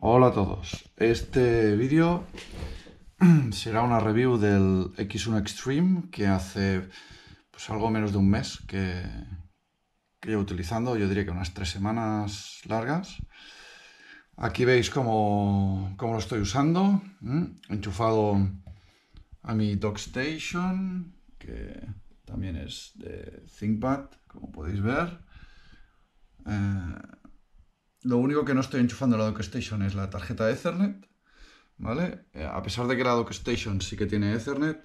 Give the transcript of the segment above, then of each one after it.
Hola a todos, este vídeo será una review del X1 Extreme que hace pues algo menos de un mes que, que llevo utilizando, yo diría que unas tres semanas largas. Aquí veis cómo, lo estoy usando, enchufado a mi Station que también es de ThinkPad, como podéis ver. Eh, lo único que no estoy enchufando en la DockStation es la tarjeta de Ethernet, ¿vale? Eh, a pesar de que la DockStation sí que tiene Ethernet,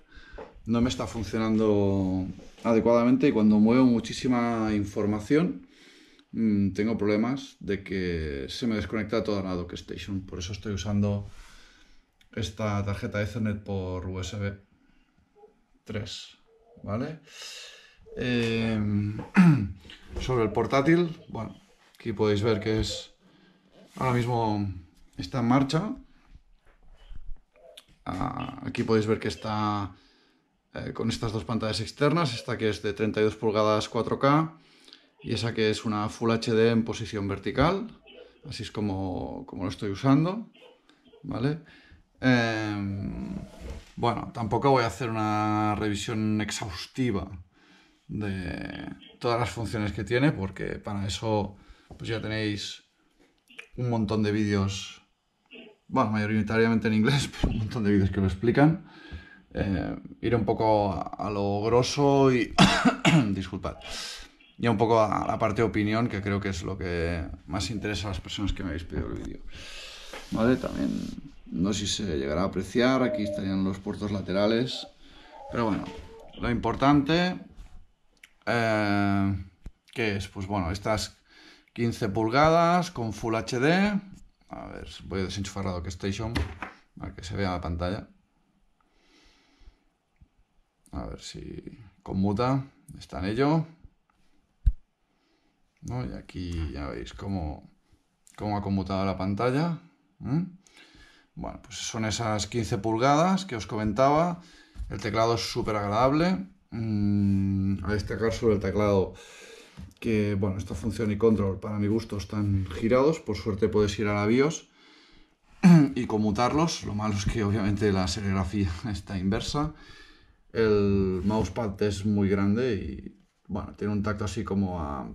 no me está funcionando adecuadamente y cuando muevo muchísima información mm, tengo problemas de que se me desconecta toda la DockStation. Por eso estoy usando esta tarjeta Ethernet por USB 3, ¿vale? Eh, sobre el portátil, bueno, aquí podéis ver que es Ahora mismo está en marcha. Ah, aquí podéis ver que está eh, con estas dos pantallas externas, esta que es de 32 pulgadas 4K y esa que es una Full HD en posición vertical, así es como, como lo estoy usando, ¿vale? Em, bueno, tampoco voy a hacer una revisión exhaustiva de todas las funciones que tiene, porque para eso pues ya tenéis un montón de vídeos, mayoritariamente en inglés, pero un montón de vídeos que lo explican. Eh, ir un poco a, lo grosso y... disculpad. Y un poco a la parte de opinión, que creo que es lo que más interesa a las personas que me habéis pedido el vídeo. Vale, también no sé si se llegará a apreciar, aquí estarían los puertos laterales. Pero bueno, lo importante... Eh, ¿Qué es? Pues bueno, estas 15 pulgadas con Full HD. A ver, voy a desenchufar la DockStation para que se vea la pantalla. A ver si conmuta. Está en ello. Y aquí ya veis cómo, cómo ha conmutado la pantalla. ¿eh? Bueno, pues son esas 15 pulgadas que os comentaba. El teclado es súper agradable. Mm, a destacar sobre el teclado que bueno, esta función y control para mi gusto están girados, por suerte puedes ir a la BIOS y conmutarlos, lo malo es que obviamente la serigrafía está inversa, el mousepad es muy grande y bueno, tiene un tacto así como a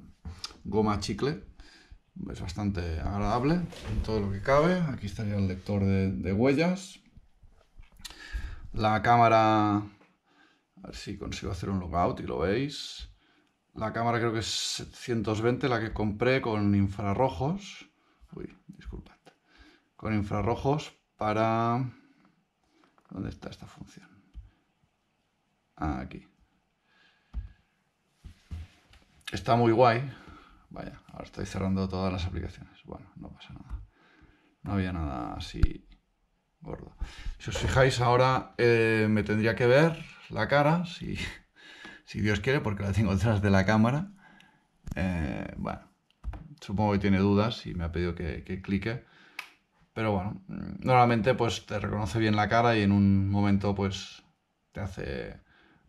goma chicle, es bastante agradable en todo lo que cabe, aquí estaría el lector de, de huellas, la cámara, a ver si consigo hacer un logout y lo veis, la cámara creo que es 720, la que compré con infrarrojos. Uy, disculpad. Con infrarrojos para... ¿Dónde está esta función? Ah, aquí. Está muy guay. Vaya, ahora estoy cerrando todas las aplicaciones. Bueno, no pasa nada. No había nada así gordo. Si os fijáis ahora, eh, me tendría que ver la cara, si si Dios quiere, porque la tengo detrás de la cámara. Eh, bueno, supongo que tiene dudas y me ha pedido que, clique. Pero bueno, normalmente pues te reconoce bien la cara y en un momento pues te hace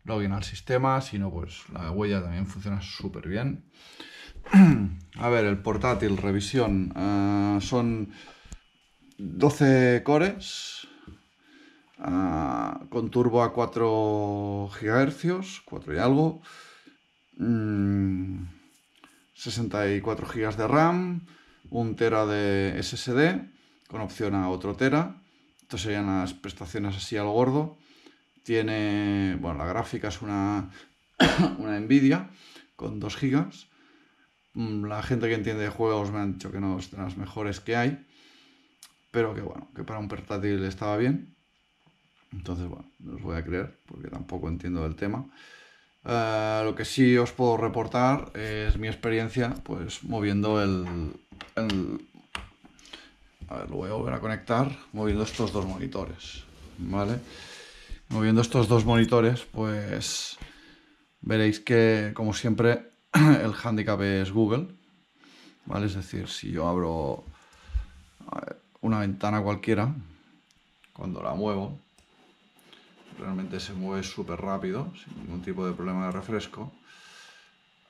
login al sistema, si no pues la huella también funciona súper bien. A ver, el portátil, revisión. Eh, son 12 cores, Ah, con turbo a 4 GHz, 4 y algo, 64 mm, GB de RAM, 1 Tera de SSD, con opción a otro Tera. Estas serían las prestaciones así al gordo. Tiene, bueno, la gráfica es una, una Nvidia con 2 GB. Mm, la gente que entiende de juegos me han dicho que no es de las mejores que hay, pero que bueno, que para un portátil estaba bien. Entonces, bueno, no os voy a creer porque tampoco entiendo el tema. Eh, lo que sí os puedo reportar es mi experiencia, pues moviendo el, el... A ver, lo voy a volver a conectar, moviendo estos dos monitores, Moviendo estos dos monitores, pues veréis que, como siempre, el handicap es Google, Es decir, si yo abro una ventana cualquiera, cuando la muevo, realmente se mueve súper rápido, sin ningún tipo de problema de refresco.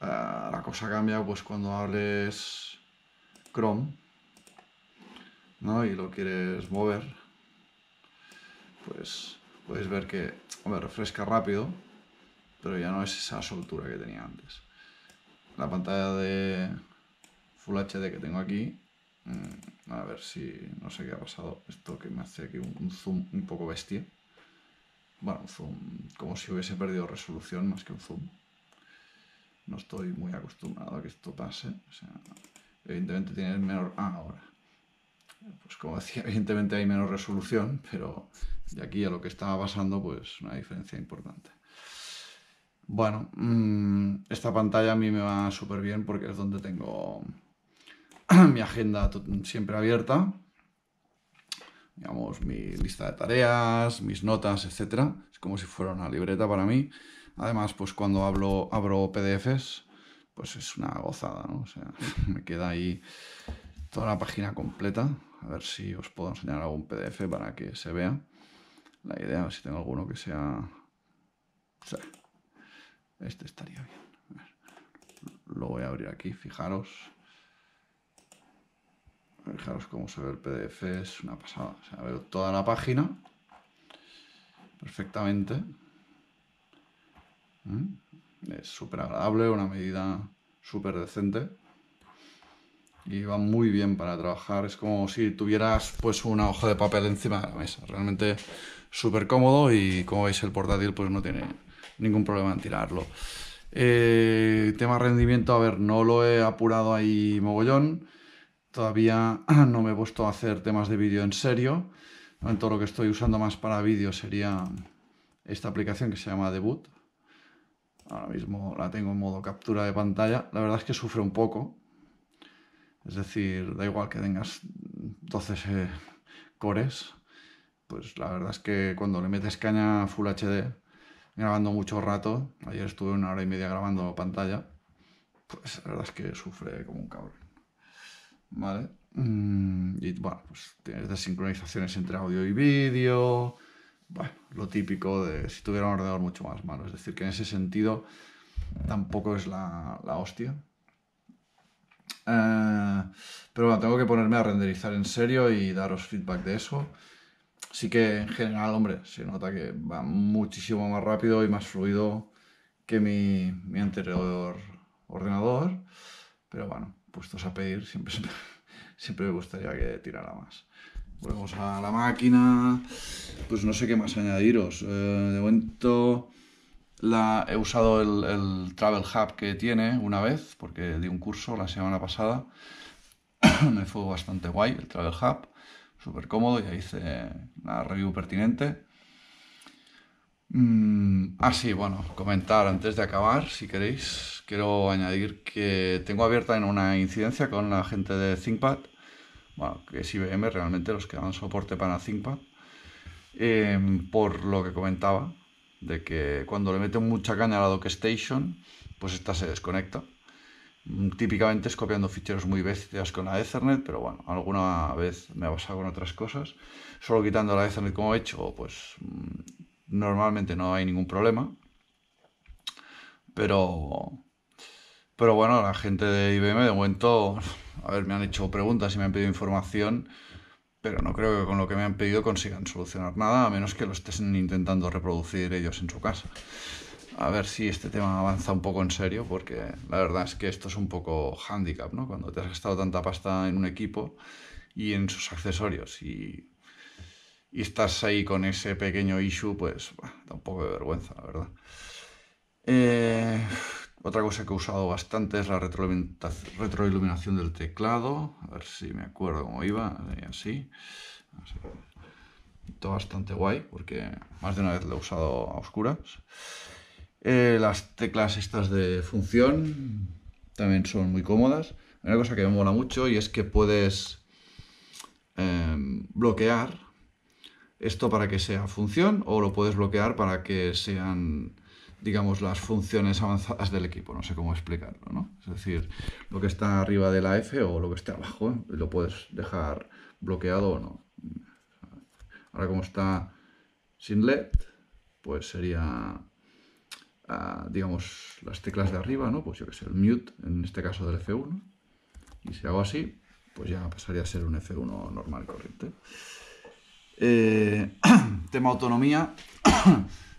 Ah, la cosa cambia pues cuando hables Chrome ¿no? y lo quieres mover, pues puedes ver que refresca rápido, pero ya no es esa soltura que tenía antes. La pantalla de Full HD que tengo aquí mm, a ver si no sé qué ha pasado. Esto que me hace aquí un, zoom un poco bestia. Bueno, un zoom, como si hubiese perdido resolución más que un zoom. No estoy muy acostumbrado a que esto pase. evidentemente tiene menor... Ah, ahora. Pues como decía, evidentemente hay menos resolución, pero de aquí a lo que estaba pasando, pues una diferencia importante. Bueno, mm, esta pantalla a mí me va súper bien porque es donde tengo mi agenda siempre abierta digamos, mi lista de tareas, mis notas, etc. Es como si fuera una libreta para mí. Además, pues cuando hablo, abro PDFs, pues es una gozada, O sea, me queda ahí toda la página completa. A ver si os puedo enseñar algún PDF para que se vea. La idea, a ver si tengo alguno que sea... sea este estaría bien. Lo voy a abrir aquí, fijaros. Fijaros cómo se ve el PDF, es una pasada. O toda la página perfectamente. ¿Mm? Es súper agradable, una medida súper decente. Y va muy bien para trabajar. Es como si tuvieras pues una hoja de papel encima de la mesa. Realmente súper cómodo y como veis el portátil pues no tiene ningún problema en tirarlo. Eh, tema rendimiento, a ver, no lo he apurado ahí mogollón. Todavía no me he puesto a hacer temas de vídeo en serio. En todo lo que estoy usando más para vídeo sería esta aplicación que se llama Debut. Ahora mismo la tengo en modo captura de pantalla. La verdad es que sufre un poco. Es decir, da igual que tengas 12 eh, cores. Pues la verdad es que cuando le metes caña a Full HD, grabando mucho rato, ayer estuve una hora y media grabando pantalla, pues la verdad es que sufre como un cabrón. ¿vale? Mm, y bueno, pues tienes desincronizaciones entre audio y vídeo, bueno, lo típico de si tuviera un ordenador mucho más malo. Es decir, que en ese sentido tampoco es la, hostia. Eh, pero bueno, tengo que ponerme a renderizar en serio y daros feedback de eso. Así que en general, hombre, se nota que va muchísimo más rápido y más fluido que mi anterior ordenador. Pero bueno, puestos a pedir, siempre, siempre me gustaría que tirara más. Volvemos a la máquina. Pues no sé qué más añadiros. Eh, de momento la, he usado el, el, Travel Hub que tiene una vez, porque di un curso la semana pasada. me fue bastante guay el Travel Hub. Súper cómodo, ya hice una review pertinente. Mm, ah, sí, bueno, comentar antes de acabar, si queréis, quiero añadir que tengo abierta en una incidencia con la gente de ThinkPad, bueno, que es IBM realmente los que dan soporte para ThinkPad, em, por lo que comentaba, de que cuando le meten mucha caña a la DockStation, pues esta se desconecta. Mm, típicamente es copiando ficheros muy bestias con la Ethernet, pero bueno, alguna vez me ha pasado con otras cosas. Solo quitando la Ethernet como he hecho, pues mm, normalmente no hay ningún problema. Pero, pero bueno, la gente de IBM de momento, a ver, me han hecho preguntas y me han pedido información, pero no creo que con lo que me han pedido consigan solucionar nada, a menos que lo estén intentando reproducir ellos en su casa. A ver si este tema avanza un poco en serio, porque la verdad es que esto es un poco handicap, ¿no? Cuando te has gastado tanta pasta en un equipo y en sus accesorios y y estás ahí con ese pequeño issue, pues da un poco de vergüenza, la verdad. Eh, otra cosa que he usado bastante es la retroiluminación del teclado. A ver si me acuerdo cómo iba. Eh, así. bastante guay, porque más de una vez lo he usado a oscuras. Eh, las teclas estas de función también son muy cómodas. Una cosa que me mola mucho y es que puedes bloquear esto para que sea función o lo puedes bloquear para que sean, digamos, las funciones avanzadas del equipo, no sé cómo explicarlo, ¿no? Es decir, lo que está arriba de la F o lo que esté abajo, ¿eh? lo puedes dejar bloqueado o no. Ahora como está sin LED, pues sería, ah, digamos, las teclas de arriba, ¿no? Pues yo que sé, el mute, en este caso del F1. Y si hago así, pues ya pasaría a ser un F1 normal corriente. Eh, tema autonomía,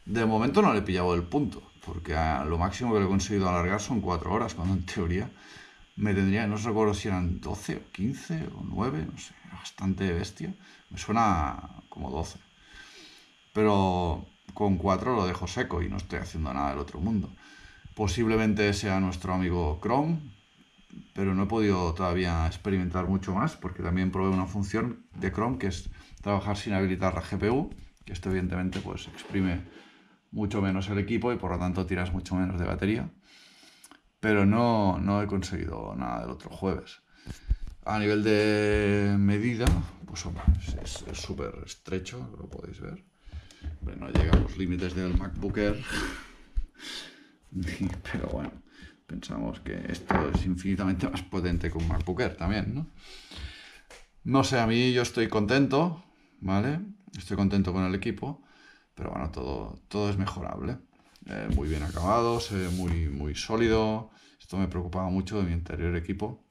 de momento no le he pillado el punto, porque lo máximo que le he conseguido alargar son 4 horas, cuando en teoría me tendría, no recuerdo si eran 12 o 15 o 9, no sé, bastante bestia, me suena como 12. Pero con 4 lo dejo seco y no estoy haciendo nada del otro mundo. Posiblemente sea nuestro amigo Chrome, pero no he podido todavía experimentar mucho más porque también probé una función de Chrome que es trabajar sin habilitar la GPU, que esto evidentemente pues exprime mucho menos el equipo y por lo tanto tiras mucho menos de batería. Pero no, no he conseguido nada del otro jueves. A nivel de medida, pues hombre, es súper estrecho, lo podéis ver. no llega a los límites del MacBooker Pero bueno, pensamos que esto es infinitamente más potente que un MacBook también, ¿no? No sé, a mí yo estoy contento. ¿vale? Estoy contento con el equipo, pero bueno, todo, todo es mejorable. Eh, muy bien acabado, muy, muy sólido. Esto me preocupaba mucho de mi anterior equipo.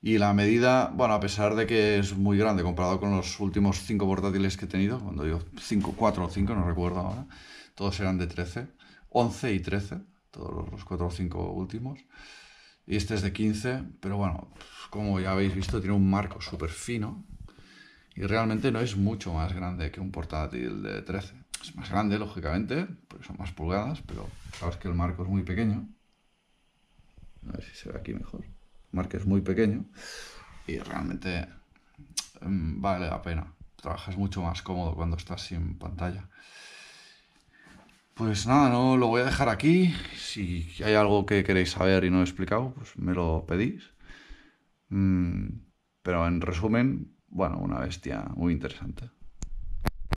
Y la medida, bueno, a pesar de que es muy grande comparado con los últimos 5 portátiles que he tenido, cuando digo 5, 4 o 5, no recuerdo ahora, todos eran de 13, 11 y 13, todos los 4 o 5 últimos. Y este es de 15, pero bueno, como ya habéis visto, tiene un marco súper fino, y realmente no es mucho más grande que un portátil de 13. Es más grande, lógicamente, porque son más pulgadas, pero sabes que el marco es muy pequeño. A ver si se ve aquí mejor. El marco es muy pequeño y realmente mm, vale la pena. Trabajas mucho más cómodo cuando estás sin pantalla. Pues nada, no lo voy a dejar aquí. Si hay algo que queréis saber y no he explicado, pues me lo pedís. Mm, pero en resumen, bueno, una bestia muy interesante.